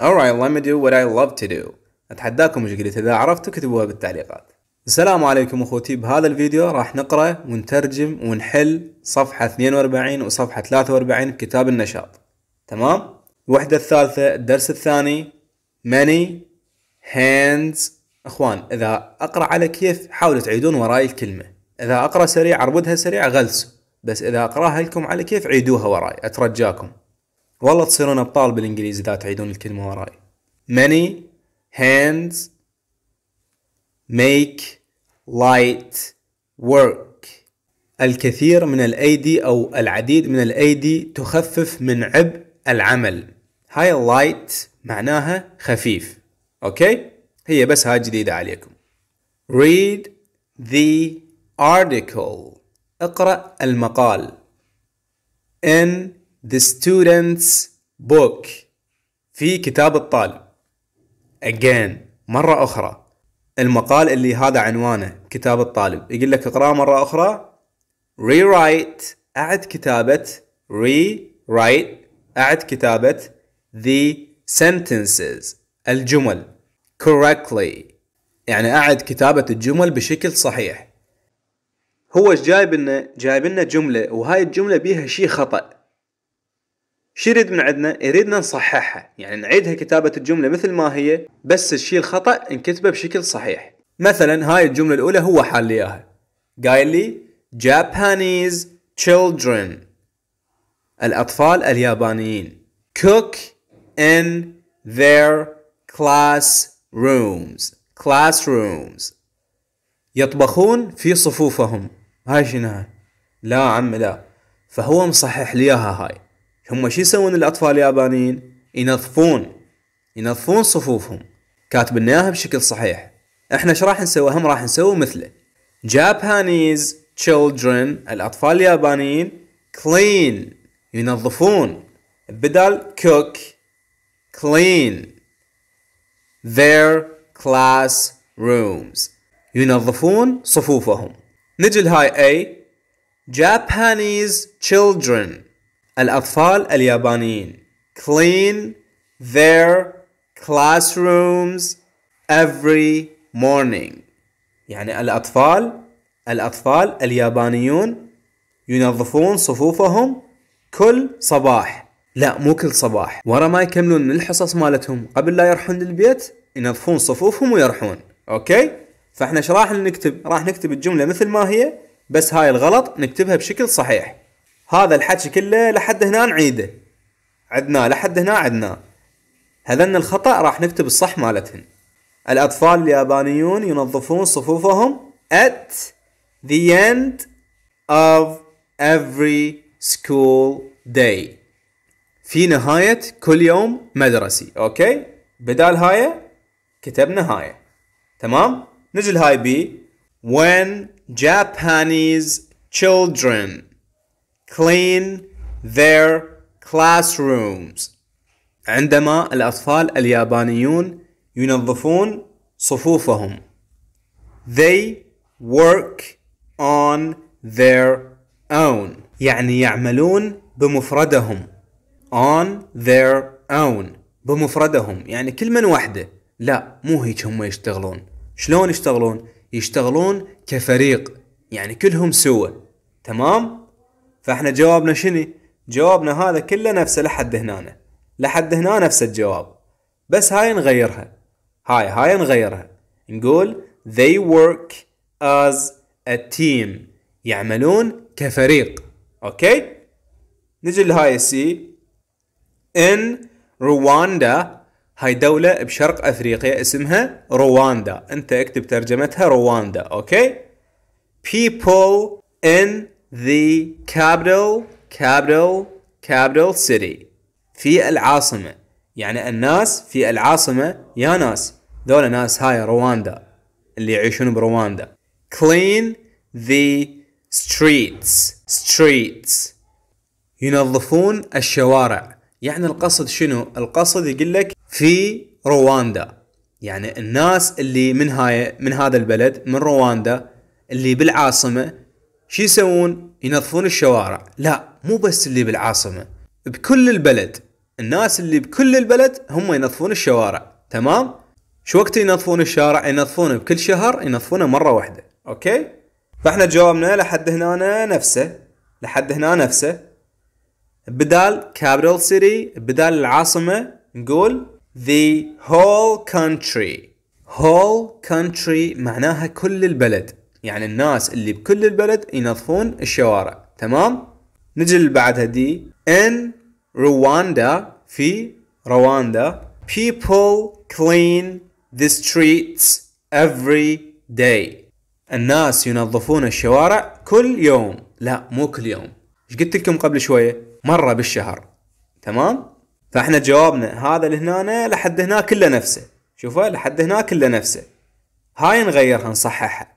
Alright let me do what I love to do أتحداكم مشكلتي إذا عرفتوا كتبوها بالتعليقات السلام عليكم أخوتي بهذا الفيديو راح نقرأ ونترجم ونحل صفحة 42 وصفحة 43 بكتاب النشاط تمام؟ الوحدة الثالثة الدرس الثاني many hands اخوان اذا اقرا على كيف حاولوا تعيدون وراي الكلمه اذا اقرا سريع عربدها سريع غلسوا بس اذا اقراها لكم على كيف عيدوها وراي اترجاكم والله تصيرون أبطال بالإنجليزي إذا تعيدون الكلمة وراي many hands make light work الكثير من الأيدي أو العديد من الأيدي تخفف من عبء العمل هاي light معناها خفيف أوكي هي بس هاي جديدة عليكم read the article اقرأ المقال in The student's book في كتاب الطالب Again مرة أخرى المقال اللي هذا عنوانه كتاب الطالب يقول لك اقرأه مرة أخرى Rewrite أعد كتابة Rewrite أعد كتابة the sentences الجمل correctly يعني أعد كتابة الجمل بشكل صحيح هو جايب لنا جايب لنا جملة وهاي الجملة بيها شيء خطأ شو يريد من عندنا؟ يريدنا نصححها، يعني نعيدها كتابة الجملة مثل ما هي، بس الشيء الخطأ نكتبه بشكل صحيح. مثلا هاي الجملة الأولى هو حال لي إياها. قايل لي Japanese children الأطفال اليابانيين cook in their classrooms classrooms يطبخون في صفوفهم هاي شنو لا عم لا فهو مصحح لي اياها هاي هم شو يسوون الاطفال اليابانيين ينظفون ينظفون صفوفهم كاتب اياها بشكل صحيح احنا ايش راح نسوي هم راح نسوي مثله جابانيز children الاطفال اليابانيين clean ينظفون بدل cook clean their classrooms ينظفون صفوفهم نجي لهاي اي Japanese children الأطفال اليابانيين clean their classrooms every morning يعني الأطفال الأطفال اليابانيون ينظفون صفوفهم كل صباح لا مو كل صباح ورا ما يكملون من الحصص مالتهم قبل لا يرحون للبيت ينظفون صفوفهم ويرحون اوكي فاحنا ايش راح نكتب راح نكتب الجمله مثل ما هي بس هاي الغلط نكتبها بشكل صحيح هذا الحكي كله لحد هنا نعيده عدنا لحد هنا عدناه هذن الخطأ راح نكتب الصح مالتهن الأطفال اليابانيون ينظفون صفوفهم at the end of every school day في نهاية كل يوم مدرسي أوكي بدال هاي كتبنا هاي تمام نجل هاي بي when Japanese children clean their classrooms عندما الأطفال اليابانيون ينظفون صفوفهم they work on their own يعني يعملون بمفردهم on their own بمفردهم يعني كل من وحده لا مو هيك هم يشتغلون شلون يشتغلون يشتغلون كفريق يعني كلهم سوا تمام فاحنا جوابنا شنو؟ جوابنا هذا كله نفسه لحد هنا لحد هنا نفس الجواب بس هاي نغيرها هاي هاي نغيرها نقول they work as a team يعملون كفريق اوكي نجي لهاي السي in رواندا هاي دولة بشرق افريقيا اسمها رواندا انت اكتب ترجمتها رواندا اوكي people in the capital capital capital city في العاصمة يعني الناس في العاصمة يا ناس ذولا ناس هاي رواندا اللي يعيشون برواندا clean the streets streets ينظفون الشوارع يعني القصد شنو القصد يقول لك في رواندا يعني الناس اللي من هاي من هذا البلد من رواندا اللي بالعاصمة شو يسوون؟ ينظفون الشوارع لا مو بس اللي بالعاصمة بكل البلد الناس اللي بكل البلد هم ينظفون الشوارع تمام؟ شو وقت ينظفون الشارع؟ ينظفونه بكل شهر ينظفونه مرة واحدة اوكي؟ فاحنا جوابنا لحد هنا نفسه لحد هنا نفسه بدال capital city بدال العاصمة نقول the whole country whole country معناها كل البلد يعني الناس اللي بكل البلد ينظفون الشوارع تمام نجي اللي بعدها دي in رواندا في رواندا people clean the streets every day الناس ينظفون الشوارع كل يوم لا مو كل يوم ايش قلت لكم قبل شوية مرة بالشهر تمام فاحنا جوابنا هذا اللي هنا لحد هنا كله نفسه شوفوا لحد هنا كله نفسه هاي نغيرها نصححها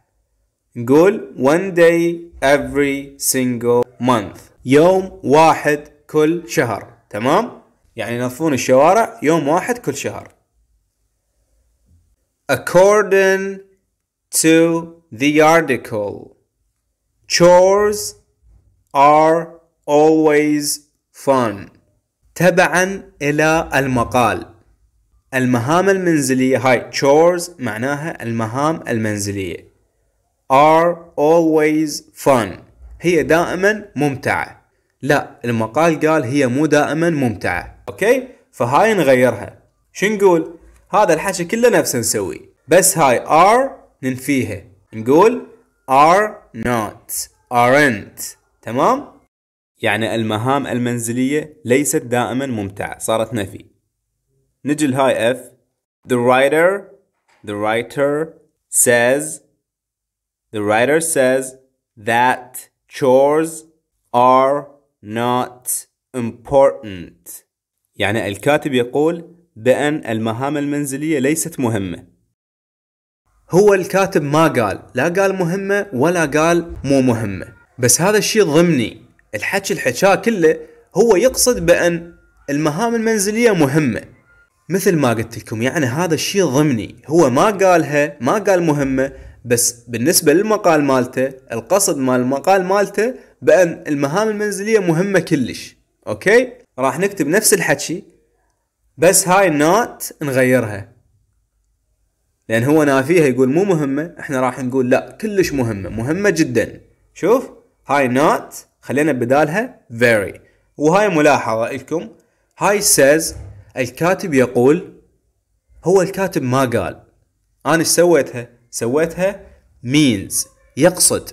نقول one day every single month يوم واحد كل شهر تمام؟ يعني ينظفون الشوارع يوم واحد كل شهر according to the article chores are always fun تبعا إلى المقال المهام المنزلية هاي chores معناها المهام المنزلية are always fun هي دائما ممتعة لا المقال قال هي مو دائما ممتعة اوكي فهاي نغيرها شو نقول هذا الحكي كله نفسه نسويه بس هاي are ننفيها نقول are not aren't تمام يعني المهام المنزلية ليست دائما ممتعة صارت نفي نجي لهاي اف the writer the writer says The writer says that chores are not important. يعني الكاتب يقول بأن المهام المنزلية ليست مهمة. هو الكاتب ما قال لا قال مهمة ولا قال مو مهمة بس هذا الشيء ضمني الحكي الحكاه كله هو يقصد بأن المهام المنزلية مهمة مثل ما قلت لكم يعني هذا الشيء ضمني هو ما قالها ما قال مهمة بس بالنسبة للمقال مالته القصد مال المقال مالته بأن المهام المنزلية مهمة كلش أوكي راح نكتب نفس الحكي بس هاي النوت نغيرها لأن هو نافيها يقول مو مهمة احنا راح نقول لا كلش مهمة مهمة جدا شوف هاي نوت خلينا بدالها very وهاي ملاحظة لكم هاي says الكاتب يقول هو الكاتب ما قال انا ايش سويتها سويتها means يقصد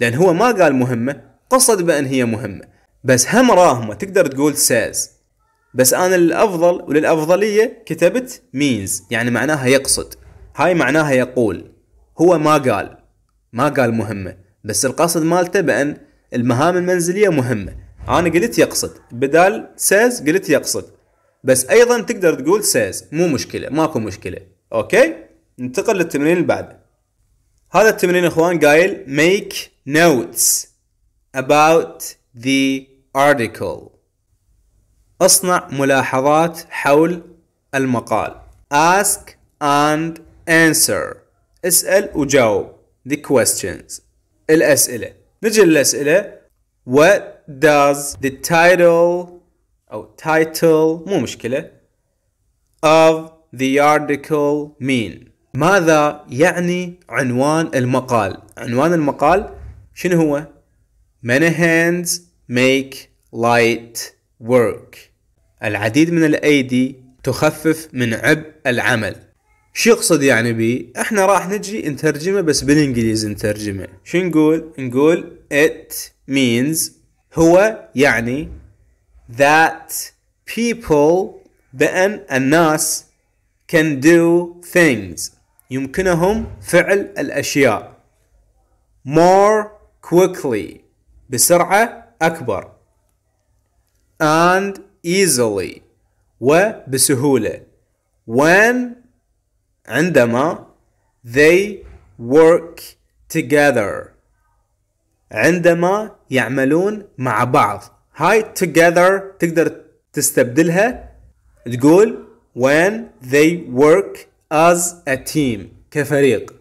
لأن هو ما قال مهمة قصد بأن هي مهمة بس هم راهمة تقدر تقول says بس أنا للأفضل وللأفضلية كتبت means يعني معناها يقصد هاي معناها يقول هو ما قال ما قال مهمة بس القصد مالته بأن المهام المنزلية مهمة أنا قلت يقصد بدال says قلت يقصد بس أيضا تقدر تقول says مو مشكلة ماكو مشكلة أوكي ننتقل للتمرين اللي بعده هذا التمرين يا اخوان قايل make notes about the article اصنع ملاحظات حول المقال ask and answer اسأل وجاوب the questions الأسئلة نجي للأسئلة what does the title أو title مو مشكلة of the article mean ماذا يعني عنوان المقال عنوان المقال شنو هو many hands make light work العديد من الايدي تخفف من عبء العمل شو يقصد يعني بي احنا راح نجي نترجمه بس بالانجليزي نترجمه شو نقول نقول it means هو يعني that people بأن الناس can do things يمكنهم فعل الأشياء more quickly بسرعة أكبر and easily وبسهولة when عندما they work together عندما يعملون مع بعض هاي together تقدر تستبدلها تقول when they work as a team كفريق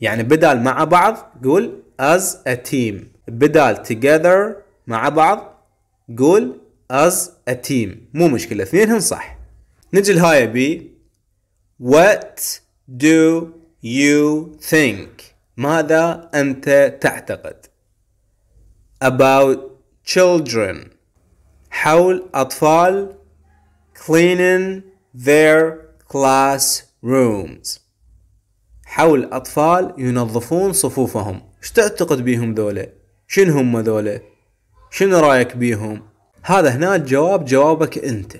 يعني بدال مع بعض قول as a team بدال together مع بعض قول as a team مو مشكلة اثنينهم صح نجي لهاي بي what do you think ماذا أنت تعتقد about children حول أطفال cleaning their classroom rooms حول أطفال ينظفون صفوفهم ايش تعتقد بيهم ذولا شن هم ذولا شنو رايك بيهم هذا هنا الجواب جوابك انت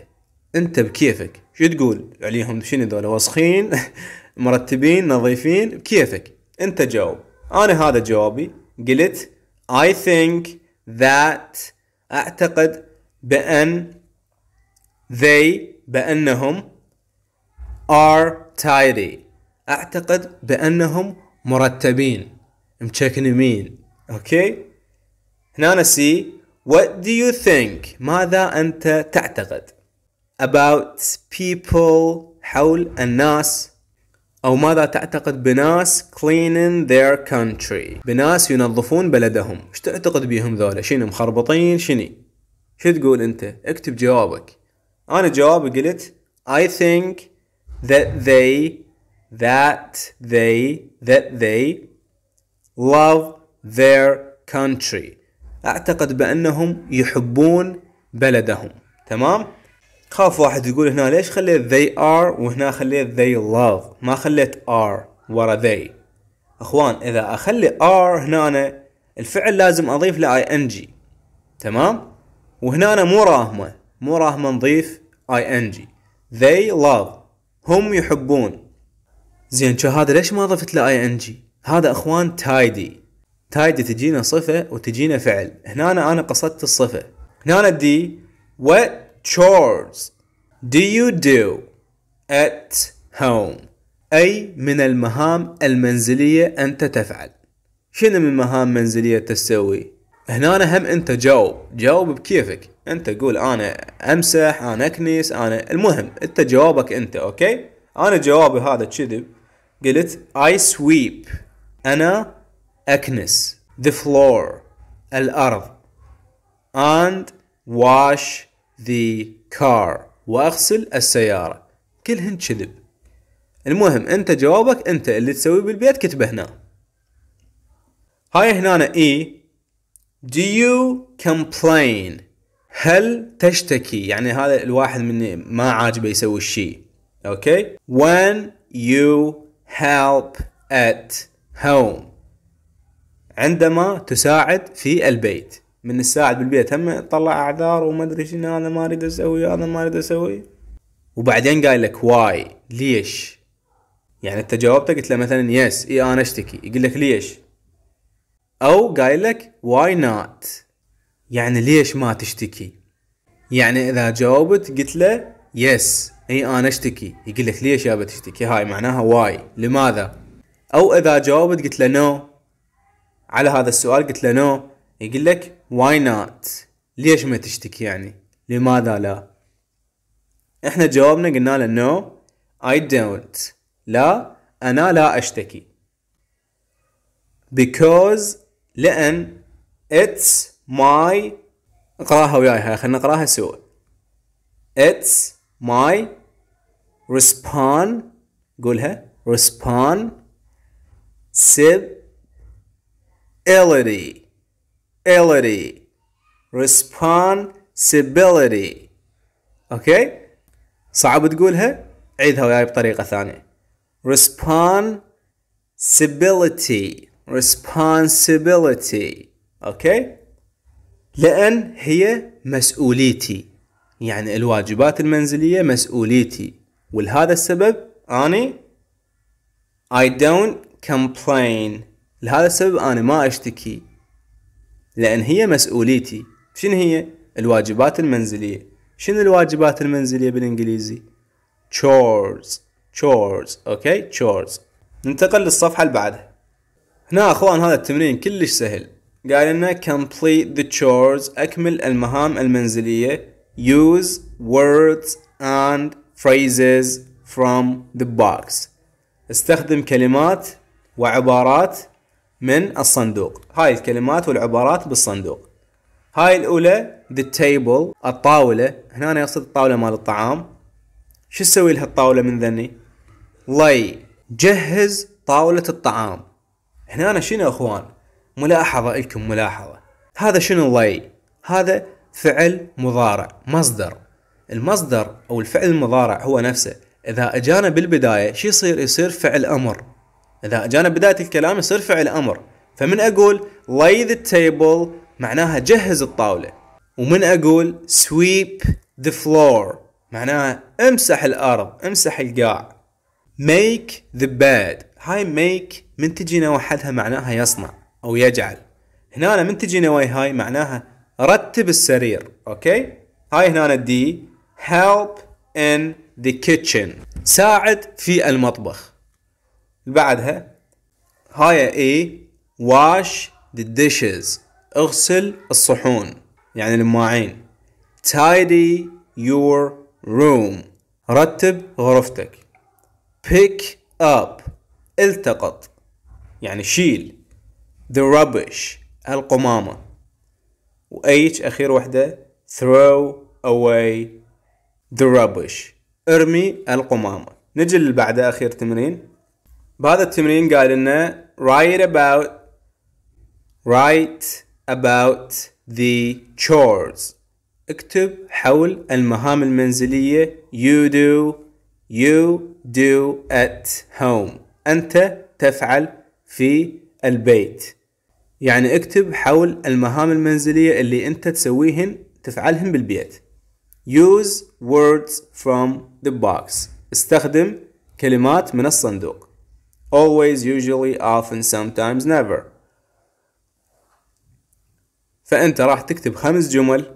انت بكيفك شو تقول عليهم شنو ذولا وسخين مرتبين نظيفين بكيفك انت جاوب انا هذا جوابي قلت I think that اعتقد بان they بانهم are تايري أعتقد بأنهم مرتبين مشكنمين أوكي هنا سي What do you think ماذا أنت تعتقد about people حول الناس أو ماذا تعتقد بناس cleaning their country بناس ينظفون بلدهم ايش تعتقد بيهم ذولا شنو مخربطين شني شو تقول انت اكتب جوابك انا جوابي قلت I think that they that they that they love their country اعتقد بانهم يحبون بلدهم تمام خاف واحد يقول هنا ليش خليت they are وهنا خليت they love ما خليت are ورا they اخوان اذا اخلي are هنا أنا الفعل لازم اضيف له ing تمام وهنا أنا مو راهمه مو راهمه نضيف ing they love هم يحبون زين شو هذا ليش ما ضفت له اي ان جي هذا اخوان تايدي تايدي تجينا صفة وتجينا فعل هنا أنا, أنا قصدت الصفة هنا دي what chores do you do at home أي من المهام المنزلية أنت تفعل شنو من مهام منزلية تسوي هنا هم أنت جاوب جاوب بكيفك انت قول انا امسح انا اكنس انا المهم انت جوابك انت اوكي انا جوابي هذا كذب قلت I sweep انا اكنس the floor الارض and wash the car واغسل السيارة كلهن كذب المهم انت جوابك انت اللي تسويه بالبيت كتبه هنا هاي هنا اي Do you complain هل تشتكي يعني هذا الواحد مني ما عاجبه يسوي الشيء اوكي when you help at home عندما تساعد في البيت من الساعد بالبيت هم طلع اعذار وما ادري شنو هذا ما اريد اسوي هذا ما اريد اسوي وبعدين قال لك واي ليش يعني انت جاوبته قلت له مثلا يس اي انا اشتكي يقول لك ليش او قايل لك واي نوت يعني ليش ما تشتكي يعني اذا جاوبت قلت له يس اي انا اشتكي يقول لك ليش يا تشتكي هاي معناها واي لماذا او اذا جاوبت قلت له نو على هذا السؤال قلت له نو يقول لك واي نوت ليش ما تشتكي يعني لماذا لا احنا جاوبنا قلنا له نو اي دونت لا انا لا اشتكي because لان it's ماي اقراها وياي هاي خلينا نقراها سوا اتس ماي ريسبان قولها ريسبان سب ability ability responsibility اوكي صعب تقولها عيدها وياي بطريقه ثانيه responsibility responsibility اوكي لأن هي مسؤوليتي يعني الواجبات المنزلية مسؤوليتي ولهذا السبب أنا I don't complain لهذا السبب أنا ما أشتكي لأن هي مسؤوليتي شنو هي؟ الواجبات المنزلية شنو الواجبات المنزلية بالإنجليزي؟ chores chores أوكي chores ننتقل للصفحة اللي بعدها هنا أخوان هذا التمرين كلش سهل قال لنا complete the chores أكمل المهام المنزلية use words and phrases from the box استخدم كلمات وعبارات من الصندوق هاي الكلمات والعبارات بالصندوق هاي الأولى the table الطاولة هنا أنا يقصد الطاولة مال الطعام شو تسوي لها الطاولة من ذني lay جهز طاولة الطعام هنا أنا شنو أخوان ملاحظة لكم ملاحظة هذا شنو الله هذا فعل مضارع مصدر المصدر أو الفعل المضارع هو نفسه إذا أجانا بالبداية شو يصير يصير فعل أمر إذا أجانا بداية الكلام يصير فعل أمر فمن أقول lay the table معناها جهز الطاولة ومن أقول sweep the floor معناها امسح الأرض امسح القاع make the bed هاي make من تجي وحدها معناها يصنع او يجعل هنا أنا من تجينا واي هاي معناها رتب السرير اوكي هاي هنا الدي help in the kitchen ساعد في المطبخ بعدها هاي اي wash the dishes اغسل الصحون يعني المواعين tidy your room رتب غرفتك pick up التقط يعني شيل the rubbish القمامة و H أخير وحدة throw away the rubbish ارمي القمامة نجي اللي بعده أخير تمرين بهذا التمرين قال لنا write about write about the chores اكتب حول المهام المنزلية you do you do at home أنت تفعل في البيت يعني اكتب حول المهام المنزلية اللي انت تسويهن تفعلهن بالبيت use words from the box استخدم كلمات من الصندوق always usually often sometimes never فانت راح تكتب خمس جمل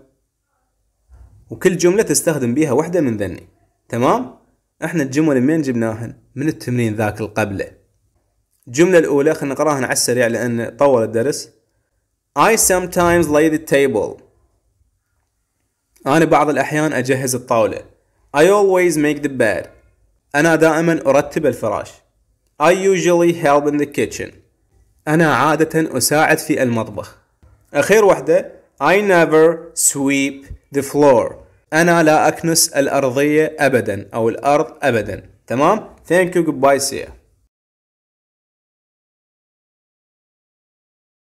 وكل جملة تستخدم بيها واحدة من ذني تمام؟ احنا الجمل منين جبناهن؟ من التمرين ذاك اللي قبله الجملة الأولى خلينا نقراها على يعني السريع لأن طول الدرس I sometimes lay the table أنا بعض الأحيان أجهز الطاولة I always make the bed أنا دائما أرتب الفراش I usually help in the kitchen أنا عادة أساعد في المطبخ أخير واحدة I never sweep the floor أنا لا أكنس الأرضية أبدا أو الأرض أبدا تمام Thank you goodbye see you